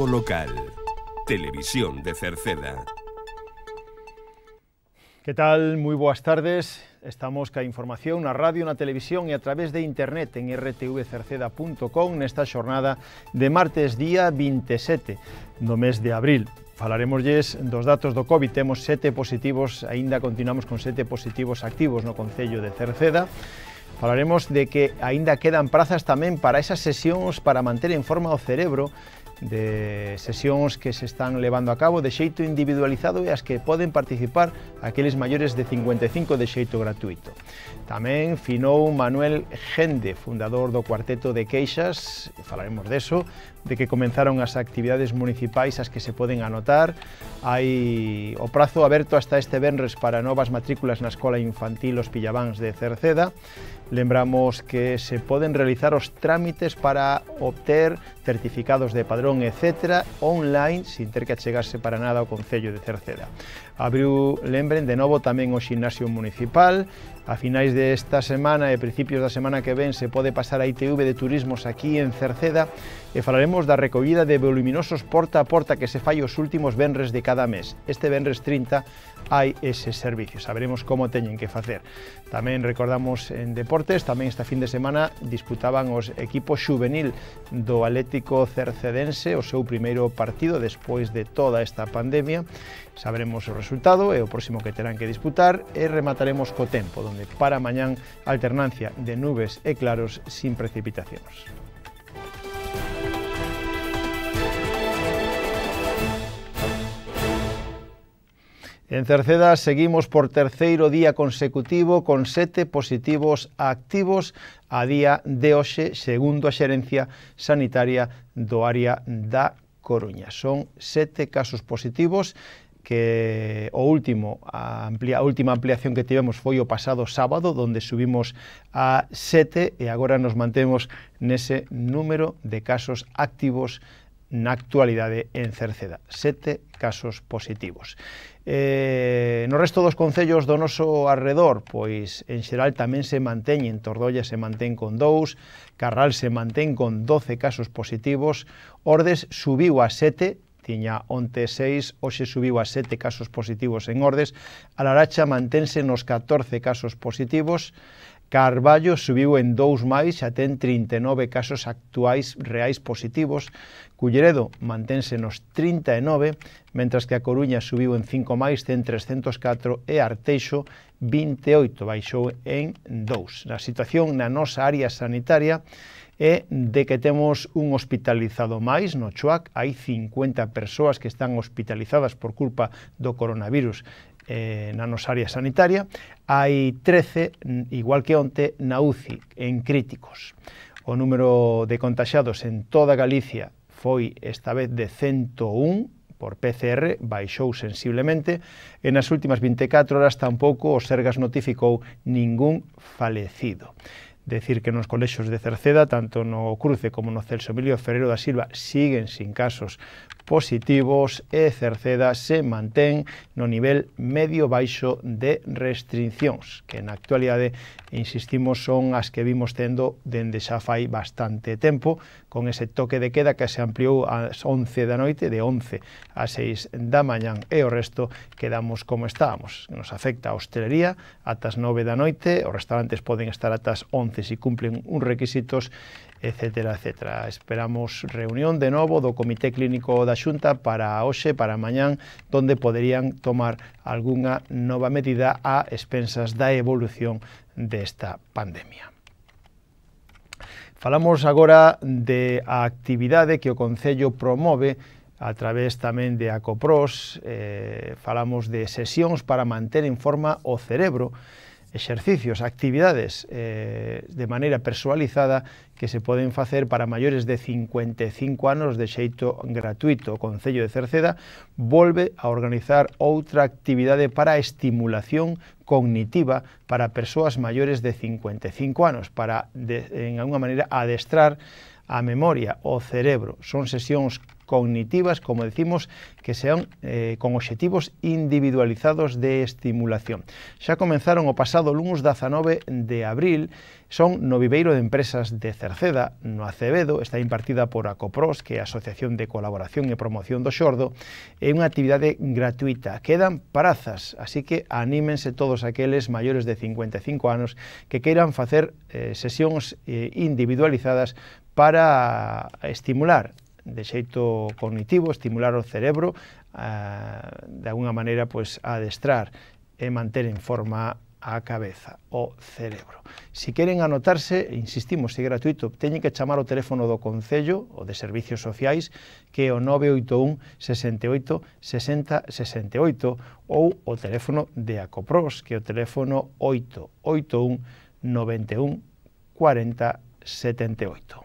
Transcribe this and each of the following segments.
Informativo local. Televisión de Cerceda. ¿Qué tal? Muy boas tardes. Estamos ca información na radio, na televisión e a través de internet en rtvcerceda.com nesta xornada de martes día 27 do mes de abril. Falaremoslles dos datos do COVID. Temos sete positivos, aínda continuamos con sete positivos activos no Concello de Cerceda. Falaremos de que aínda quedan prazas tamén para esas sesións para manter en forma o cerebro de sesións que se están levando a cabo de xeito individualizado e as que poden participar aqueles maiores de 55 de xeito gratuito. Tamén finou Manuel Gende, fundador do Cuarteto de Queixas, falaremos deso, de que comenzaron as actividades municipais as que se poden anotar. Hai o prazo aberto hasta este venres para novas matrículas na Escola Infantil Os Pillabans de Cerceda. Lembramos que se poden realizar os trámites para obter certificados de padrón, etc., online, sin ter que achegarse para nada ao Concello de Cerceda abriu, lembren, de novo tamén o ximnasio municipal. A finais desta semana e principios da semana que ven se pode pasar a ITV de turismos aquí en Cerceda e falaremos da recollida de voluminosos porta a porta que se fai os últimos venres de cada mes. Este venres 30 hai ese servicio, saberemos como teñen que facer. Tamén recordamos en deportes, tamén esta fin de semana disputaban os equipos juvenil do Atlético Cercedense o seu primeiro partido despois de toda esta pandemia Saberemos o resultado e o próximo que terán que disputar e remataremos co tempo, donde para mañán alternancia de nubes e claros sin precipitacións. En Cerceda seguimos por terceiro día consecutivo con sete positivos activos a día de hoxe, segundo a Xerencia Sanitaria do área da Coruña. Son sete casos positivos que o último a, amplia, a última ampliación que tivemos foi o pasado sábado, donde subimos a 7 e agora nos mantemos nese número de casos activos na actualidade en Cerceda. Sete casos positivos. Eh, no resto dos concellos do noso arredor, pois en xeral tamén se manteñen, Tordolla se mantén con dous, Carral se mantén con 12 casos positivos, Ordes subiu a 7, tiña onte 6, hoxe subiu a 7 casos positivos en Ordes, a Laracha mantense nos 14 casos positivos, Carballo subiu en dous máis, xa ten 39 casos actuais reais positivos, Culleredo mantense nos 39, mentras que a Coruña subiu en 5 máis, ten 304 e Arteixo 28, baixou en 2. Na situación na nosa área sanitaria, e de que temos un hospitalizado máis no Chuac, hai 50 persoas que están hospitalizadas por culpa do coronavirus eh, na nosa área sanitaria, hai 13, igual que onte, na UCI, en críticos. O número de contaxados en toda Galicia foi esta vez de 101, por PCR baixou sensiblemente e nas últimas 24 horas tampouco o Sergas notificou ningún falecido. decir que los colegios de Cerceda, tanto no Cruce como no Celso Emilio da Silva, siguen sin casos positivos e Cerceda se mantén no nivel medio-baixo de restriccións, que na actualidade, insistimos, son as que vimos tendo dende xa fai bastante tempo, con ese toque de queda que se ampliou ás 11 da noite, de 11 a 6 da mañan, e o resto quedamos como estábamos. Nos afecta a hostelería ata as 9 da noite, os restaurantes poden estar ata as 11 se si cumplen un requisitos, etcétera, etcétera. Esperamos reunión de novo do Comité Clínico da Xunta para hoxe, para mañán, donde poderían tomar algunha nova medida a expensas da evolución desta pandemia. Falamos agora de a actividade que o Concello promove a través tamén de ACOPROS, eh, falamos de sesións para manter en forma o cerebro, Ejercicios, actividades eh, de manera personalizada que se pueden hacer para mayores de 55 años de xeito gratuito. con sello de Cerceda vuelve a organizar otra actividad para estimulación cognitiva para personas mayores de 55 años, para, en alguna manera, adestrar a memoria, o cerebro. Son sesiones cognitivas, como decimos, que sean eh, con obxectivos individualizados de estimulación. Xa comenzaron o pasado lunes 19 de abril son no viveiro de empresas de Cerceda, no Acevedo, está impartida por a COPROS, que é a Asociación de Colaboración e Promoción do Xordo, é unha actividade gratuita. Quedan prazas, así que anímense todos aqueles maiores de 55 anos que queiran facer eh, sesións eh, individualizadas para estimular de xeito cognitivo, estimular o cerebro, a, ah, de alguna maneira, pois, a adestrar e manter en forma a cabeza, o cerebro. Si queren anotarse, insistimos, se é gratuito, teñen que chamar o teléfono do Concello, o de Servicios Sociais, que é o 981 68 60 68, ou o teléfono de Acopros, que é o teléfono 881 91 40 78.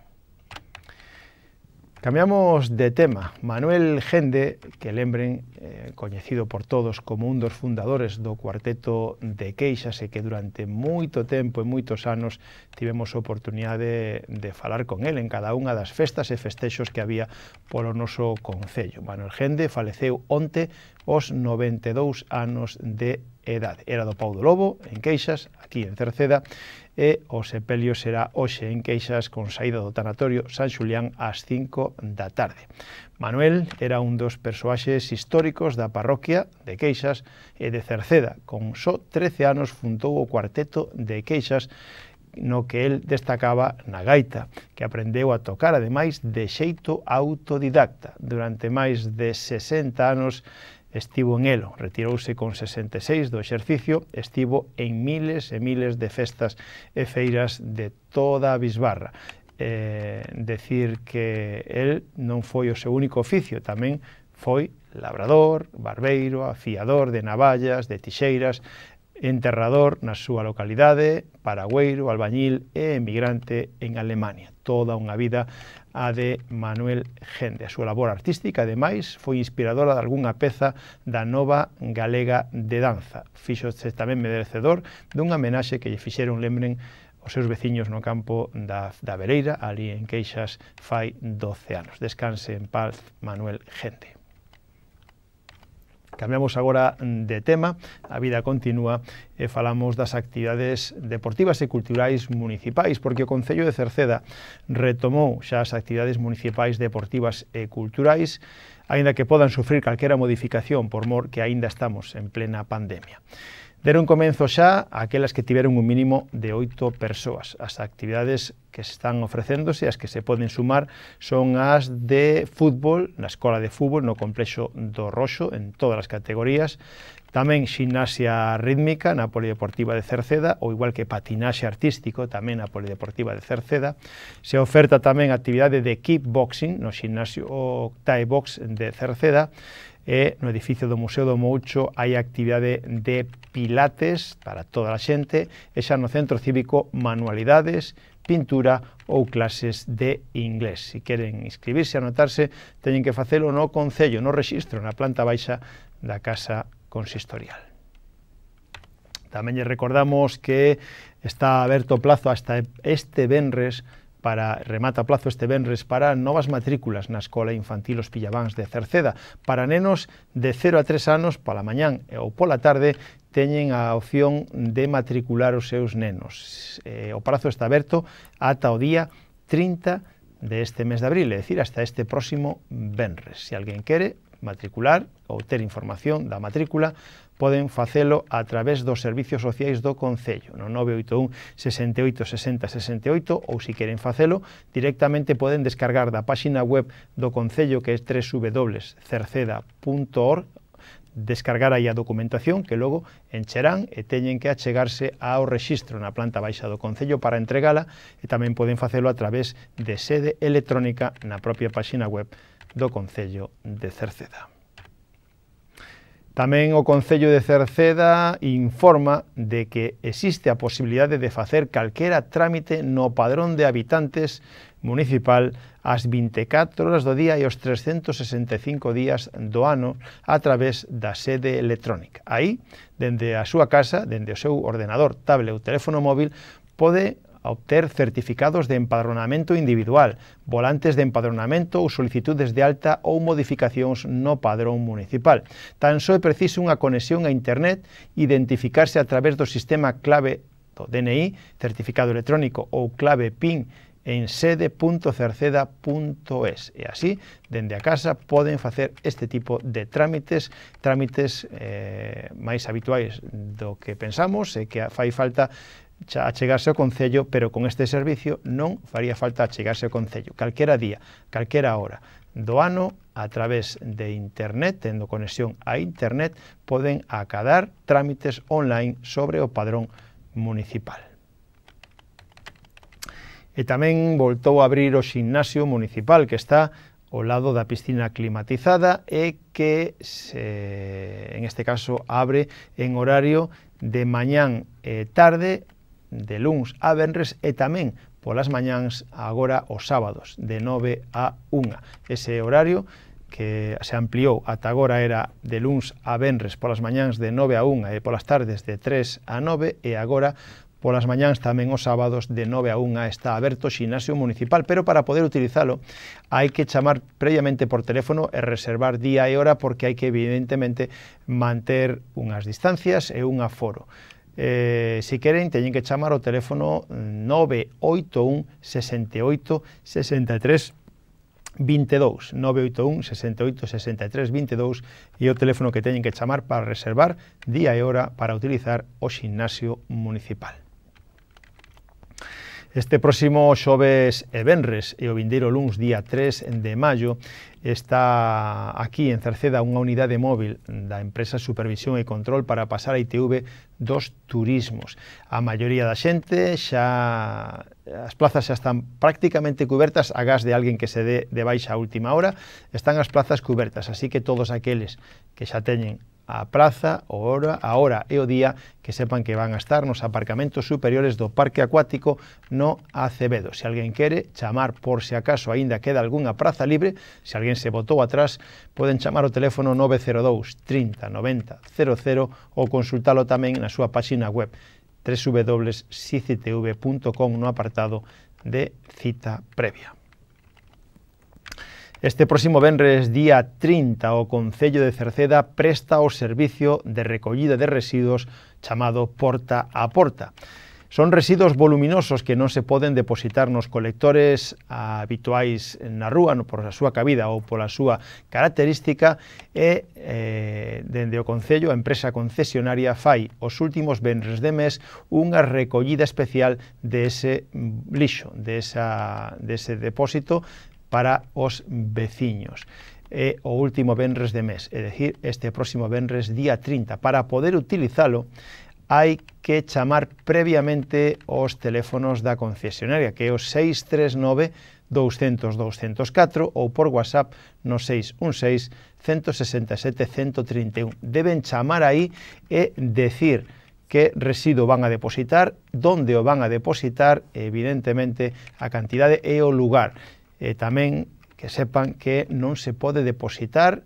Cambiamos de tema. Manuel Gende, que lembren, eh, coñecido por todos como un dos fundadores do cuarteto de Queixas e que durante moito tempo e moitos anos tivemos oportunidade de, de falar con el en cada unha das festas e festexos que había polo noso Concello. Manuel Gende faleceu onte aos 92 anos de edad. Era do Pau do Lobo, en Queixas, aquí en Cerceda, e o sepelio será hoxe en Queixas con saída do tanatorio San Xulián ás 5 da tarde. Manuel era un dos persoaxes históricos da parroquia de Queixas e de Cerceda. Con só 13 anos fundou o cuarteto de Queixas no que el destacaba na gaita, que aprendeu a tocar ademais de xeito autodidacta. Durante máis de 60 anos estivo en Elo, retirouse con 66 do exercicio, estivo en miles e miles de festas e feiras de toda a Bisbarra. Eh, decir que el non foi o seu único oficio, tamén foi labrador, barbeiro, afiador de navallas, de tixeiras, enterrador na súa localidade, paragüeiro, albañil e emigrante en Alemania. Toda unha vida a de Manuel Gende. A súa labor artística, ademais, foi inspiradora de algunha peza da nova galega de danza. Fixose tamén merecedor dunha homenaxe que lle fixeron, lembren, os seus veciños no campo da, da Bereira, ali en Queixas, fai 12 anos. Descanse en paz, Manuel Gende. Cambiamos agora de tema, a vida continúa e falamos das actividades deportivas e culturais municipais, porque o Concello de Cerceda retomou xa as actividades municipais deportivas e culturais, aínda que podan sufrir calquera modificación por mor que aínda estamos en plena pandemia. Deron comenzo xa aquelas que tiveron un mínimo de oito persoas. As actividades que se están ofrecéndose, as que se poden sumar, son as de fútbol, na Escola de Fútbol, no Complexo do Roxo, en todas as categorías, tamén xinasia rítmica na Polideportiva de Cerceda, ou igual que patinaxe artístico tamén na Polideportiva de Cerceda. Se oferta tamén actividade de kickboxing no xinasio Thai Box de Cerceda, e no edificio do Museo do Moucho hai actividade de pilates para toda a xente e xa no centro cívico manualidades, pintura ou clases de inglés. Se queren inscribirse, anotarse, teñen que facelo no Concello, no registro, na planta baixa da Casa Consistorial. Tamén lle recordamos que está aberto o plazo hasta este venres para remata plazo este venres para novas matrículas na Escola Infantil Os Pillabáns de Cerceda. Para nenos de 0 a 3 anos, pola mañán e ou pola tarde, teñen a opción de matricular os seus nenos. Eh, o prazo está aberto ata o día 30 de este mes de abril, é dicir, hasta este próximo venres. Se alguén quere matricular ou ter información da matrícula, poden facelo a través dos servicios sociais do Concello, no 981 68 60 68 ou se si queren facelo, directamente poden descargar da páxina web do Concello que é www.cerceda.org descargar aí a documentación que logo encherán e teñen que achegarse ao rexistro na planta baixa do Concello para entregala e tamén poden facelo a través de sede electrónica na propia páxina web do Concello de Cerceda. Tamén o Concello de Cerceda informa de que existe a posibilidade de facer calquera trámite no padrón de habitantes municipal ás 24 horas do día e os 365 días do ano a través da sede electrónica. Aí, dende a súa casa, dende o seu ordenador, tablet ou teléfono móvil, pode a obter certificados de empadronamento individual, volantes de empadronamento ou solicitudes de alta ou modificacións no padrón municipal. Tan só é preciso unha conexión a internet, identificarse a través do sistema clave do DNI, certificado electrónico ou clave PIN en sede.cerceda.es e así, dende a casa, poden facer este tipo de trámites, trámites eh, máis habituais do que pensamos e que fai falta achegarse ao Concello, pero con este servicio non faría falta achegarse ao Concello, calquera día, calquera hora do ano, a través de internet, tendo conexión a internet, poden acadar trámites online sobre o padrón municipal. E tamén voltou a abrir o ximnasio municipal que está ao lado da piscina climatizada e que, se, en este caso, abre en horario de mañán e tarde de luns a venres e tamén polas mañáns agora os sábados de 9 a 1. Ese horario que se ampliou ata agora era de luns a venres polas mañáns de 9 a 1 e polas tardes de 3 a 9 e agora polas mañáns tamén os sábados de 9 a 1 está aberto o xinasio municipal, pero para poder utilizalo hai que chamar previamente por teléfono e reservar día e hora porque hai que evidentemente manter unhas distancias e un aforo eh, se queren, teñen que chamar o teléfono 981 68 63 22 981 68 63 22 e o teléfono que teñen que chamar para reservar día e hora para utilizar o gimnasio municipal. Este próximo xoves e venres e o vindeiro luns día 3 de maio está aquí en Cerceda unha unidade móvil da empresa Supervisión e Control para pasar a ITV dos turismos. A maioría da xente xa as plazas xa están prácticamente cubertas a gas de alguén que se dé de baixa a última hora, están as plazas cubertas, así que todos aqueles que xa teñen a praza, a hora, a hora e o día que sepan que van a estar nos aparcamentos superiores do Parque Acuático no Acevedo. Se alguén quere chamar por se acaso aínda queda algunha praza libre, se alguén se botou atrás, poden chamar o teléfono 902 30 90 00 ou consultalo tamén na súa páxina web www.sictv.com no apartado de cita previa. Este próximo venres día 30 o Concello de Cerceda presta o servicio de recollida de residuos chamado Porta a Porta. Son residuos voluminosos que non se poden depositar nos colectores habituais na rúa por a súa cabida ou pola súa característica e eh, dende o Concello a empresa concesionaria fai os últimos venres de mes unha recollida especial de ese lixo, de esa, de ese depósito para os veciños e o último venres de mes, é dicir, este próximo venres día 30. Para poder utilizalo, hai que chamar previamente os teléfonos da concesionaria, que é o 639 200 204 ou por WhatsApp no 616 167 131. Deben chamar aí e decir que residuo van a depositar, donde o van a depositar, evidentemente, a cantidade e o lugar eh, tamén que sepan que non se pode depositar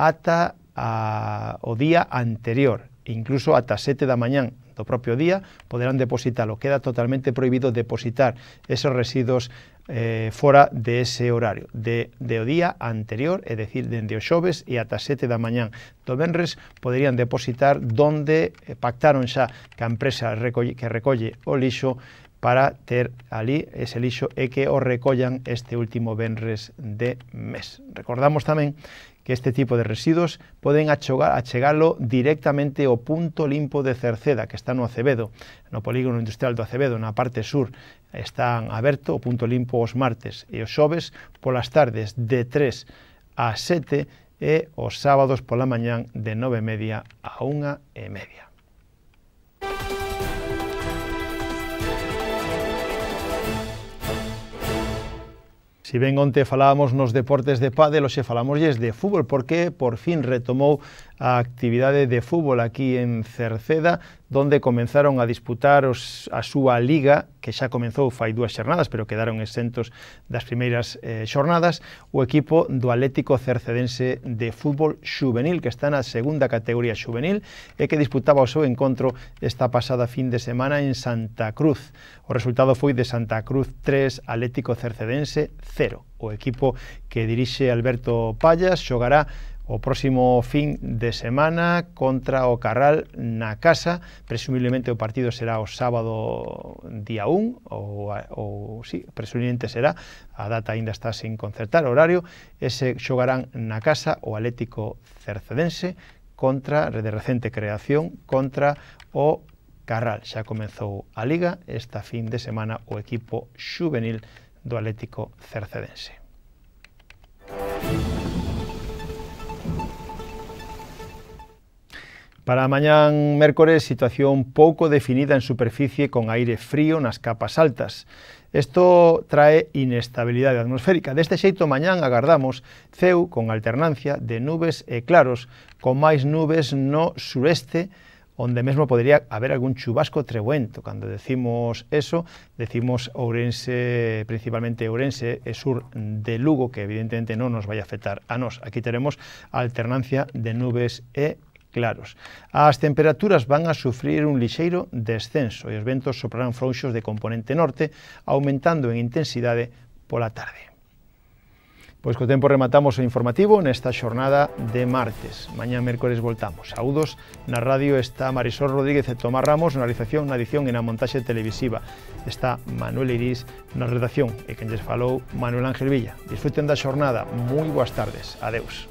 ata a, o día anterior, incluso ata 7 da mañán do propio día poderán depositarlo. Queda totalmente prohibido depositar esos residuos eh, fora de ese horario, de, de o día anterior, é dicir, dende o xoves e ata 7 da mañán do Benres, poderían depositar donde eh, pactaron xa que a empresa recolle, que recolle o lixo para ter ali ese lixo e que o recollan este último venres de mes. Recordamos tamén que este tipo de residuos poden achogar, achegalo directamente ao punto limpo de Cerceda, que está no Acevedo, no polígono industrial do Acevedo, na parte sur, están aberto o punto limpo os martes e os xoves polas tardes de 3 a 7 e os sábados pola mañán de 9 e media a 1 e media. Si ben onte falábamos nos deportes de pádel, hoxe falámoslles de fútbol, porque por fin retomou a actividade de fútbol aquí en Cerceda, donde comenzaron a disputar os, a súa liga, que xa comenzou fai dúas xornadas, pero quedaron exentos das primeiras eh, xornadas, o equipo do Atlético Cercedense de Fútbol Xuvenil, que está na segunda categoría xuvenil, e que disputaba o seu encontro esta pasada fin de semana en Santa Cruz. O resultado foi de Santa Cruz 3, Atlético Cercedense 0. O equipo que dirixe Alberto Pallas xogará o próximo fin de semana contra o Carral na casa. Presumiblemente o partido será o sábado día 1 ou, ou sí, presumiblemente será. A data aínda está sen concertar horario. Ese xogarán na casa o Atlético Cercedense contra, de recente creación, contra o Carral. Xa comezou a Liga esta fin de semana o equipo xuvenil do Atlético Cercedense. Música Para mañán mércores, situación pouco definida en superficie con aire frío nas capas altas. Isto trae inestabilidade atmosférica. Deste xeito, mañán agardamos ceu con alternancia de nubes e claros, con máis nubes no sureste, onde mesmo podría haber algún chubasco trebuento. Cando decimos eso, decimos Ourense, principalmente Ourense e sur de Lugo, que evidentemente non nos vai afectar a nós. Aquí teremos alternancia de nubes e claros. As temperaturas van a sufrir un lixeiro descenso e os ventos soprarán frouxos de componente norte, aumentando en intensidade pola tarde. Pois co tempo rematamos o informativo nesta xornada de martes. Mañá mércores voltamos. Saúdos na radio está Marisol Rodríguez e Tomás Ramos na realización, na edición e na montaxe televisiva. Está Manuel Iris na redacción e quen falou Manuel Ángel Villa. Disfruten da xornada. Moi boas tardes. Adeus.